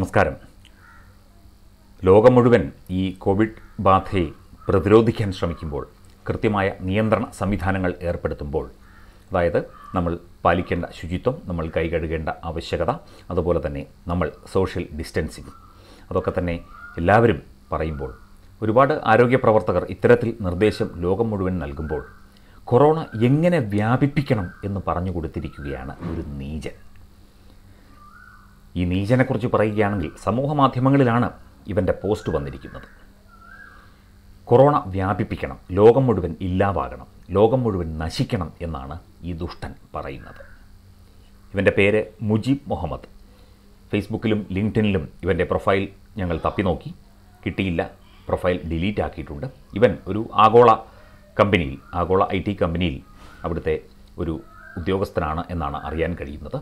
നമസ്കാരം ലോകം മുഴുവൻ ഈ കോവിഡ് ബാധയെ പ്രതിരോധിക്കാൻ ശ്രമിക്കുമ്പോൾ കൃത്യമായ നിയന്ത്രണ സംവിധാനങ്ങൾ ഏർപ്പെടുത്തുമ്പോൾ അതായത് നമ്മൾ പാലിക്കേണ്ട ശുചിത്വം നമ്മൾ കൈ ആവശ്യകത അതുപോലെ തന്നെ നമ്മൾ സോഷ്യൽ ഡിസ്റ്റൻസിങ് അതൊക്കെ തന്നെ എല്ലാവരും പറയുമ്പോൾ ഒരുപാട് ആരോഗ്യ പ്രവർത്തകർ ഇത്തരത്തിൽ നിർദ്ദേശം ലോകം മുഴുവൻ നൽകുമ്പോൾ കൊറോണ എങ്ങനെ വ്യാപിപ്പിക്കണം എന്ന് പറഞ്ഞു കൊടുത്തിരിക്കുകയാണ് ഒരു നീചൻ ഈ നീചനെക്കുറിച്ച് പറയുകയാണെങ്കിൽ സമൂഹ മാധ്യമങ്ങളിലാണ് ഇവൻ്റെ പോസ്റ്റ് വന്നിരിക്കുന്നത് കൊറോണ വ്യാപിപ്പിക്കണം ലോകം മുഴുവൻ ഇല്ലാതാകണം ലോകം മുഴുവൻ നശിക്കണം എന്നാണ് ഈ ദുഷ്ടൻ പറയുന്നത് ഇവൻ്റെ പേര് മുജീബ് മുഹമ്മദ് ഫേസ്ബുക്കിലും ലിങ്ക്ഡിനിലും ഇവൻ്റെ പ്രൊഫൈൽ ഞങ്ങൾ തപ്പി നോക്കി കിട്ടിയില്ല പ്രൊഫൈൽ ഡിലീറ്റ് ആക്കിയിട്ടുണ്ട് ഇവൻ ഒരു ആഗോള കമ്പനിയിൽ ആഗോള ഐ കമ്പനിയിൽ അവിടുത്തെ ഒരു ഉദ്യോഗസ്ഥനാണ് എന്നാണ് അറിയാൻ കഴിയുന്നത്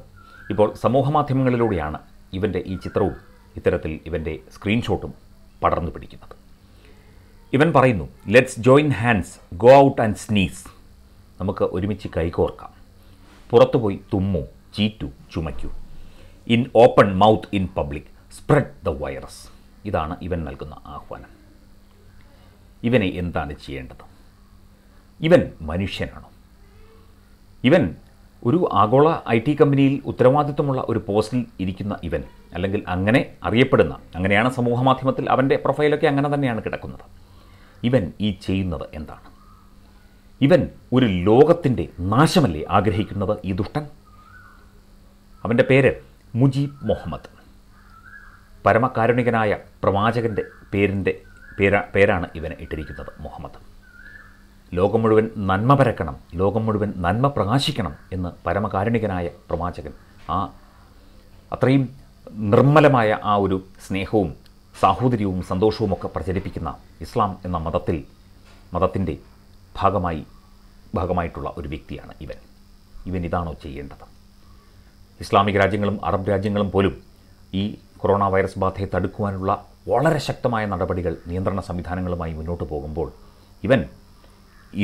ഇപ്പോൾ സമൂഹമാധ്യമങ്ങളിലൂടെയാണ് ഇവൻ്റെ ഈ ചിത്രവും ഇത്തരത്തിൽ ഇവൻ്റെ സ്ക്രീൻഷോട്ടും പടർന്നു പിടിക്കുന്നത് ഇവൻ പറയുന്നു let's join hands go out and sneeze നമുക്ക് ഒരുമിച്ച് കൈകോർക്കാം പുറത്തുപോയി തുമ്മു ചീറ്റു ചുമയ്ക്കൂ in open mouth in public spread the virus ഇതാണ് ഇവൻ നൽകുന്ന ആഹ്വാനം ഇവനെ എന്താണ് ചെയ്യേണ്ടത് ഇവൻ മനുഷ്യനാണോ ഇവൻ ഒരു ആഗോള ഐ ടി കമ്പനിയിൽ ഉത്തരവാദിത്വമുള്ള ഒരു പോസ്റ്റിൽ ഇരിക്കുന്ന ഇവൻ അല്ലെങ്കിൽ അങ്ങനെ അറിയപ്പെടുന്ന അങ്ങനെയാണ് സമൂഹ മാധ്യമത്തിൽ അവൻ്റെ പ്രൊഫൈലൊക്കെ അങ്ങനെ തന്നെയാണ് കിടക്കുന്നത് ഇവൻ ഈ ചെയ്യുന്നത് എന്താണ് ഇവൻ ഒരു ലോകത്തിൻ്റെ നാശമല്ലേ ആഗ്രഹിക്കുന്നത് ഈ ദുഷ്ടൻ അവൻ്റെ പേര് മുജീബ് മുഹമ്മദ് പരമകാരുണികനായ പ്രവാചകൻ്റെ പേരിൻ്റെ പേരാ പേരാണ് ഇവന് ഇട്ടിരിക്കുന്നത് മുഹമ്മദ് ലോകം മുഴുവൻ നന്മ പരക്കണം ലോകം മുഴുവൻ നന്മ പ്രകാശിക്കണം എന്ന് പരമകാരുണികനായ പ്രവാചകൻ ആ അത്രയും നിർമ്മലമായ ആ ഒരു സ്നേഹവും സാഹോദര്യവും സന്തോഷവും ഒക്കെ പ്രചരിപ്പിക്കുന്ന ഇസ്ലാം എന്ന മതത്തിൽ മതത്തിൻ്റെ ഭാഗമായി ഭാഗമായിട്ടുള്ള ഒരു വ്യക്തിയാണ് ഇവൻ ഇവൻ ഇതാണോ ചെയ്യേണ്ടത് ഇസ്ലാമിക രാജ്യങ്ങളും അറബ് രാജ്യങ്ങളും പോലും ഈ കൊറോണ വൈറസ് ബാധയെ തടുക്കുവാനുള്ള വളരെ ശക്തമായ നടപടികൾ നിയന്ത്രണ സംവിധാനങ്ങളുമായി മുന്നോട്ട് പോകുമ്പോൾ ഇവൻ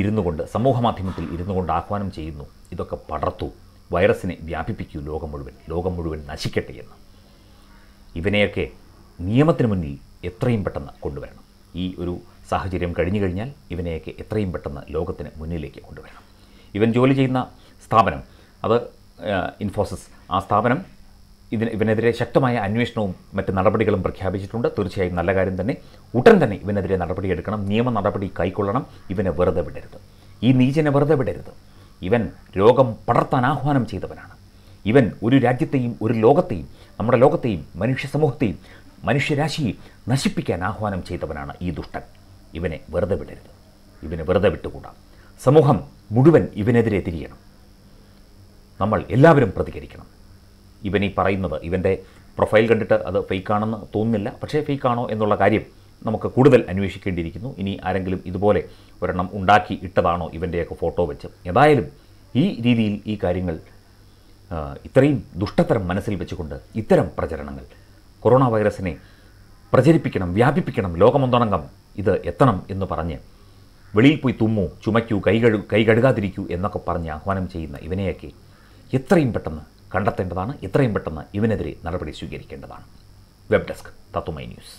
ഇരുന്നു കൊണ്ട് സമൂഹ മാധ്യമത്തിൽ ഇരുന്നു കൊണ്ട് ആഹ്വാനം ചെയ്യുന്നു ഇതൊക്കെ പടർത്തു വൈറസിനെ വ്യാപിപ്പിക്കൂ ലോകം മുഴുവൻ ലോകം മുഴുവൻ നശിക്കട്ടെ എന്ന് ഇവനെയൊക്കെ നിയമത്തിന് മുന്നിൽ എത്രയും പെട്ടെന്ന് കൊണ്ടുവരണം ഈ ഒരു സാഹചര്യം കഴിഞ്ഞു കഴിഞ്ഞാൽ ഇവനെയൊക്കെ എത്രയും പെട്ടെന്ന് ലോകത്തിന് മുന്നിലേക്ക് കൊണ്ടുവരണം ഇവൻ ജോലി ചെയ്യുന്ന സ്ഥാപനം അത് ഇൻഫോസിസ് ആ സ്ഥാപനം ഇതിന് ഇവനെതിരെ ശക്തമായ അന്വേഷണവും മറ്റ് നടപടികളും പ്രഖ്യാപിച്ചിട്ടുണ്ട് തീർച്ചയായും നല്ല കാര്യം തന്നെ ഉടൻ തന്നെ ഇവനെതിരെ നടപടിയെടുക്കണം നിയമ നടപടി കൈക്കൊള്ളണം ഇവനെ വെറുതെ വിടരുത് ഈ നീചനെ വെറുതെ വിടരുത് ഇവൻ രോഗം പടർത്താൻ ആഹ്വാനം ചെയ്തവനാണ് ഇവൻ ഒരു രാജ്യത്തെയും ഒരു ലോകത്തെയും നമ്മുടെ ലോകത്തെയും മനുഷ്യ സമൂഹത്തെയും മനുഷ്യരാശിയെ നശിപ്പിക്കാൻ ആഹ്വാനം ചെയ്തവനാണ് ഈ ദുഷ്ടൻ ഇവനെ വെറുതെ വിടരുത് ഇവനെ വെറുതെ വിട്ടുകൂടാം സമൂഹം മുഴുവൻ ഇവനെതിരെ തിരിയണം നമ്മൾ എല്ലാവരും പ്രതികരിക്കണം ഇവൻ ഈ പറയുന്നത് ഇവൻ്റെ പ്രൊഫൈൽ കണ്ടിട്ട് അത് ഫേക്കാണെന്ന് തോന്നുന്നില്ല പക്ഷേ ഫേക്കാണോ എന്നുള്ള കാര്യം നമുക്ക് കൂടുതൽ അന്വേഷിക്കേണ്ടിയിരിക്കുന്നു ഇനി ആരെങ്കിലും ഇതുപോലെ ഒരെണ്ണം ഉണ്ടാക്കി ഇട്ടതാണോ ഇവൻ്റെയൊക്കെ ഫോട്ടോ വെച്ച് ഏതായാലും ഈ രീതിയിൽ ഈ കാര്യങ്ങൾ ഇത്രയും ദുഷ്ടത്തരം മനസ്സിൽ വെച്ചുകൊണ്ട് ഇത്തരം പ്രചരണങ്ങൾ കൊറോണ വൈറസിനെ പ്രചരിപ്പിക്കണം വ്യാപിപ്പിക്കണം ലോകമൊന്നടങ്കം ഇത് എത്തണം എന്ന് പറഞ്ഞ് വെളിയിൽ പോയി തുമ്മൂ ചുമയ്ക്കൂ കൈകഴു കൈ കഴുകാതിരിക്കൂ എന്നൊക്കെ പറഞ്ഞ് ആഹ്വാനം ചെയ്യുന്ന ഇവനെയൊക്കെ എത്രയും പെട്ടെന്ന് കണ്ടെത്തേണ്ടതാണ് എത്രയും പെട്ടെന്ന് ഇവനെതിരെ നടപടി സ്വീകരിക്കേണ്ടതാണ് വെബ് ഡെസ്ക് തത്തുമൈ ന്യൂസ്